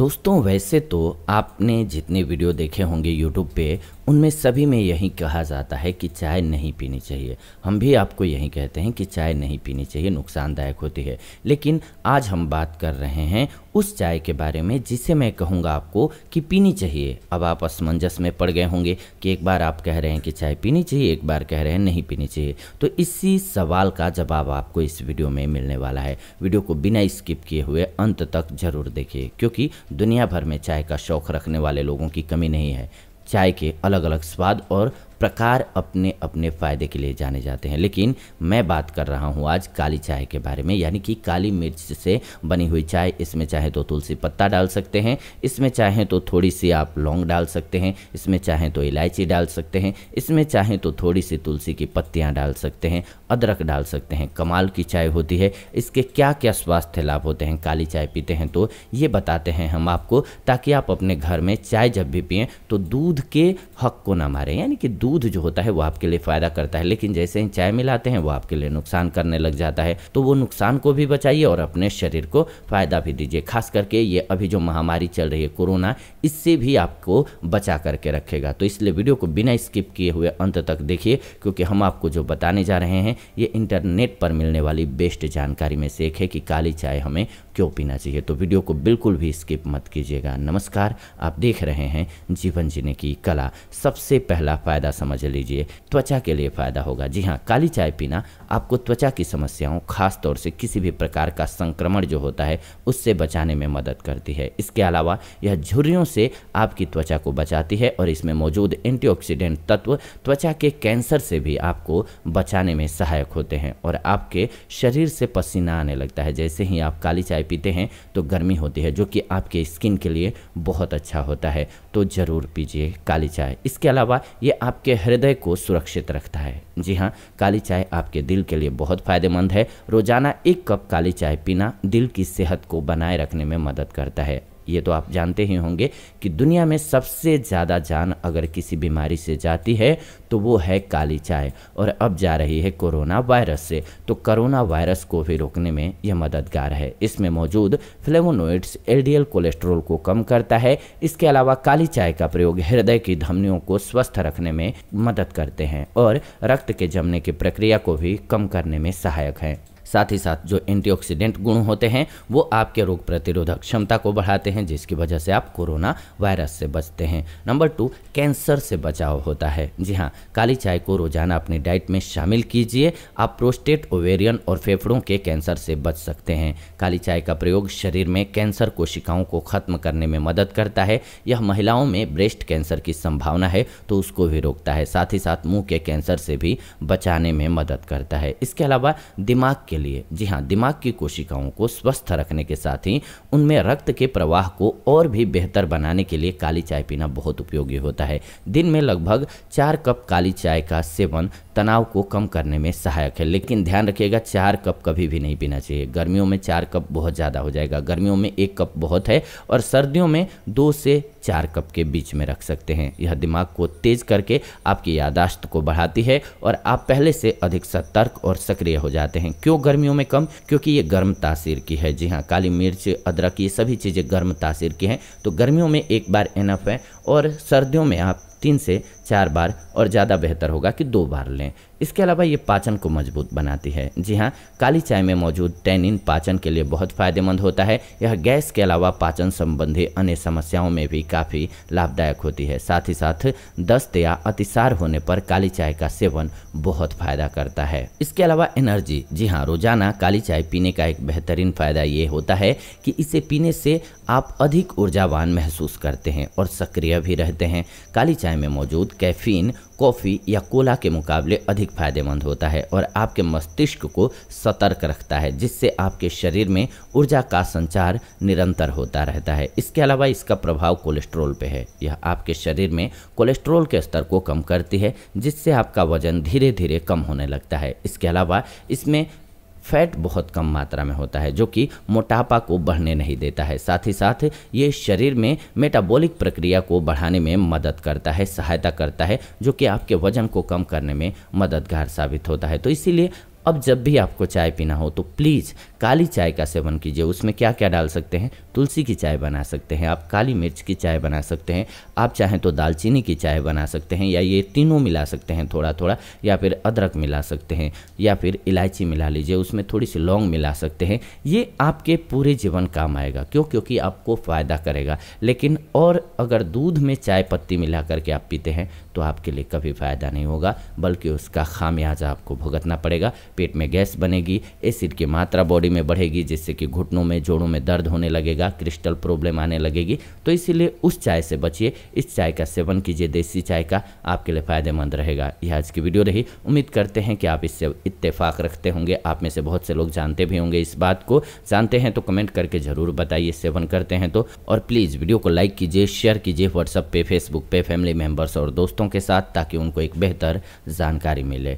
दोस्तों वैसे तो आपने जितने वीडियो देखे होंगे यूट्यूब पे उनमें सभी में यही कहा जाता है कि चाय नहीं पीनी चाहिए हम भी आपको यही कहते हैं कि चाय नहीं पीनी चाहिए नुकसानदायक होती है लेकिन आज हम बात कर रहे हैं उस चाय के बारे में जिसे मैं कहूँगा आपको कि पीनी चाहिए अब आप असमंजस में पड़ गए होंगे कि एक बार आप कह रहे हैं कि चाय पीनी चाहिए एक बार कह रहे हैं नहीं पीनी चाहिए तो इसी सवाल का जवाब आपको इस वीडियो में मिलने वाला है वीडियो को बिना स्किप किए हुए अंत तक जरूर देखिए क्योंकि दुनिया भर में चाय का शौक रखने वाले लोगों की कमी नहीं है चाय के अलग अलग स्वाद और प्रकार अपने अपने फ़ायदे के लिए जाने जाते हैं लेकिन मैं बात कर रहा हूँ आज काली चाय के बारे में यानी कि काली मिर्च से बनी हुई चाय इसमें चाहे तो तुलसी पत्ता डाल सकते हैं इसमें चाहे तो थोड़ी सी आप लौंग डाल सकते हैं इसमें चाहे तो इलायची डाल सकते हैं इसमें चाहे तो थोड़ी सी तुलसी की पत्तियाँ डाल सकते हैं अदरक डाल सकते हैं कमाल की चाय होती है इसके क्या क्या स्वास्थ्य लाभ होते हैं काली चाय पीते हैं तो ये बताते हैं हम आपको ताकि आप अपने घर में चाय जब भी पिए तो दूध के हक को ना मारें यानी कि दूध दूध जो होता है वो आपके लिए फ़ायदा करता है लेकिन जैसे ही चाय मिलाते हैं वो आपके लिए नुकसान करने लग जाता है तो वो नुकसान को भी बचाइए और अपने शरीर को फ़ायदा भी दीजिए खास करके ये अभी जो महामारी चल रही है कोरोना इससे भी आपको बचा करके रखेगा तो इसलिए वीडियो को बिना स्किप किए हुए अंत तक देखिए क्योंकि हम आपको जो बताने जा रहे हैं ये इंटरनेट पर मिलने वाली बेस्ट जानकारी में से एक है कि काली चाय हमें क्यों पीना चाहिए तो वीडियो को बिल्कुल भी स्किप मत कीजिएगा नमस्कार आप देख रहे हैं जीवन जीने की कला सबसे पहला फ़ायदा समझ लीजिए त्वचा के लिए फ़ायदा होगा जी हाँ काली चाय पीना आपको त्वचा की समस्याओं खास तौर से किसी भी प्रकार का संक्रमण जो होता है उससे बचाने में मदद करती है इसके अलावा यह झुर्रियों से आपकी त्वचा को बचाती है और इसमें मौजूद एंटीऑक्सीडेंट तत्व त्वचा के कैंसर से भी आपको बचाने में सहायक होते हैं और आपके शरीर से पसीना आने लगता है जैसे ही आप काली चाय पीते हैं तो गर्मी होती है जो कि आपके स्किन के लिए बहुत अच्छा होता है तो ज़रूर पीजिए काली चाय इसके अलावा ये आपके हृदय को सुरक्षित रखता है जी हाँ काली चाय आपके दिल के लिए बहुत फ़ायदेमंद है रोज़ाना एक कप काली चाय पीना दिल की सेहत को बनाए रखने में मदद करता है ये तो आप जानते ही होंगे कि दुनिया में सबसे ज़्यादा जान अगर किसी बीमारी से जाती है तो वो है काली चाय और अब जा रही है कोरोना वायरस से तो कोरोना वायरस को भी रोकने में यह मददगार है इसमें मौजूद फ्लेवोनोइड्स एलडीएल कोलेस्ट्रोल को कम करता है इसके अलावा काली चाय का प्रयोग हृदय की धमनियों को स्वस्थ रखने में मदद करते हैं और रक्त के जमने की प्रक्रिया को भी कम करने में सहायक हैं साथ ही साथ जो एंटीऑक्सीडेंट गुण होते हैं वो आपके रोग प्रतिरोधक क्षमता को बढ़ाते हैं जिसकी वजह से आप कोरोना वायरस से बचते हैं नंबर टू कैंसर से बचाव होता है जी हाँ काली चाय को रोजाना अपनी डाइट में शामिल कीजिए आप प्रोस्टेट ओवेरियन और फेफड़ों के कैंसर से बच सकते हैं काली चाय का प्रयोग शरीर में कैंसर कोशिकाओं को खत्म करने में मदद करता है यह महिलाओं में ब्रेस्ट कैंसर की संभावना है तो उसको भी रोकता है साथ ही साथ मुंह के कैंसर से भी बचाने में मदद करता है इसके अलावा दिमाग के के लिए जी हाँ दिमाग की कोशिकाओं को स्वस्थ रखने के साथ ही उनमें रक्त के प्रवाह को और भी बेहतर बनाने के लिए काली चाय पीना बहुत उपयोगी होता है दिन में लगभग चार कप काली चाय का सेवन तनाव को कम करने में सहायक है लेकिन ध्यान रखिएगा चार कप कभी भी नहीं पीना चाहिए गर्मियों में चार कप बहुत ज़्यादा हो जाएगा गर्मियों में एक कप बहुत है और सर्दियों में दो से चार कप के बीच में रख सकते हैं यह दिमाग को तेज करके आपकी यादाश्त को बढ़ाती है और आप पहले से अधिक सतर्क और सक्रिय हो जाते हैं क्यों गर्मियों में कम क्योंकि ये गर्म तासीर की है जी हाँ काली मिर्च अदरक ये सभी चीज़ें गर्म तासीर की हैं तो गर्मियों में एक बार एनफ है और सर्दियों में आप तीन से चार बार और ज़्यादा बेहतर होगा कि दो बार लें इसके अलावा ये पाचन को मजबूत बनाती है जी हाँ काली चाय में मौजूद टैनिन पाचन के लिए बहुत फायदेमंद होता है यह गैस के अलावा पाचन संबंधी अन्य समस्याओं में भी काफ़ी लाभदायक होती है साथ ही साथ दस्त या अतिसार होने पर काली चाय का सेवन बहुत फायदा करता है इसके अलावा एनर्जी जी हाँ रोजाना काली चाय पीने का एक बेहतरीन फ़ायदा ये होता है कि इसे पीने से आप अधिक ऊर्जावान महसूस करते हैं और सक्रिय भी रहते हैं काली चाय चाय में मौजूद कैफीन कॉफ़ी या कोला के मुकाबले अधिक फायदेमंद होता है और आपके मस्तिष्क को सतर्क रखता है जिससे आपके शरीर में ऊर्जा का संचार निरंतर होता रहता है इसके अलावा इसका प्रभाव कोलेस्ट्रॉल पे है यह आपके शरीर में कोलेस्ट्रॉल के स्तर को कम करती है जिससे आपका वजन धीरे धीरे कम होने लगता है इसके अलावा इसमें फैट बहुत कम मात्रा में होता है जो कि मोटापा को बढ़ने नहीं देता है साथ ही साथ ये शरीर में मेटाबॉलिक प्रक्रिया को बढ़ाने में मदद करता है सहायता करता है जो कि आपके वजन को कम करने में मददगार साबित होता है तो इसीलिए अब जब भी आपको चाय पीना हो तो प्लीज़ काली चाय का सेवन कीजिए उसमें क्या क्या डाल सकते हैं तुलसी की चाय बना सकते हैं आप काली मिर्च की चाय बना सकते हैं आप चाहें तो दालचीनी की चाय बना सकते हैं या ये तीनों मिला सकते हैं थोड़ा थोड़ा या फिर अदरक मिला सकते हैं या फिर इलायची मिला लीजिए उसमें थोड़ी सी लौंग मिला सकते हैं ये आपके पूरे जीवन काम आएगा क्यों क्योंकि आपको फ़ायदा करेगा लेकिन और अगर दूध में चाय पत्ती मिला करके आप पीते हैं तो आपके लिए कभी फ़ायदा नहीं होगा बल्कि उसका खामियाजा आपको भुगतना पड़ेगा पेट में गैस बनेगी एसिड की मात्रा बॉडी में बढ़ेगी जिससे कि घुटनों में जोड़ों में दर्द होने लगेगा क्रिस्टल प्रॉब्लम आने लगेगी तो इसीलिए उस चाय से बचिए इस चाय का सेवन कीजिए देसी चाय का आपके लिए फ़ायदेमंद रहेगा यह आज की वीडियो रही उम्मीद करते हैं कि आप इससे इतफाक़ रखते होंगे आप में से बहुत से लोग जानते भी होंगे इस बात को जानते हैं तो कमेंट करके ज़रूर बताइए सेवन करते हैं तो और प्लीज़ वीडियो को लाइक कीजिए शेयर कीजिए व्हाट्सअप पे फेसबुक पे फैमिली मेम्बर्स और दोस्तों के साथ ताकि उनको एक बेहतर जानकारी मिले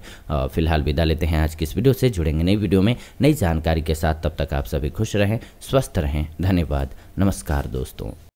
फिलहाल विदा लेते हैं आज की इस वीडियो से जुड़ेंगे नई वीडियो में नई जानकारी के साथ तब तक आप सभी खुश रहें स्वस्थ रहें धन्यवाद नमस्कार दोस्तों